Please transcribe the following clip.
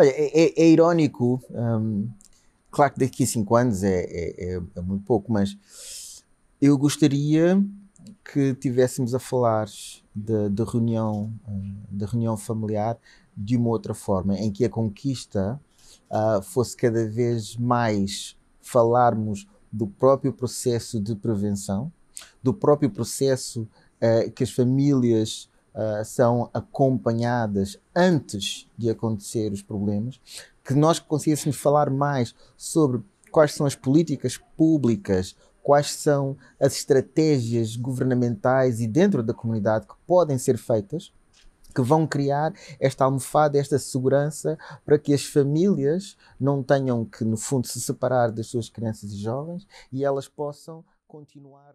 Olha, é, é, é irónico, hum, claro que daqui a 5 anos é é, é, é, muito pouco, mas eu gostaria que tivéssemos a falar da reunião, hum, da reunião familiar de uma outra forma, em que a conquista uh, fosse cada vez mais falarmos do próprio processo de prevenção, do próprio processo uh, que as famílias eh, são acompanhadas antes de acontecer os problemas, que nós conseguíssemos falar mais sobre quais são as políticas públicas, quais são as estratégias governamentais e dentro da comunidade que podem ser feitas que vão criar esta almofada, esta segurança para que as famílias não tenham que, no fundo, se separar das suas crianças e jovens e elas possam continuar.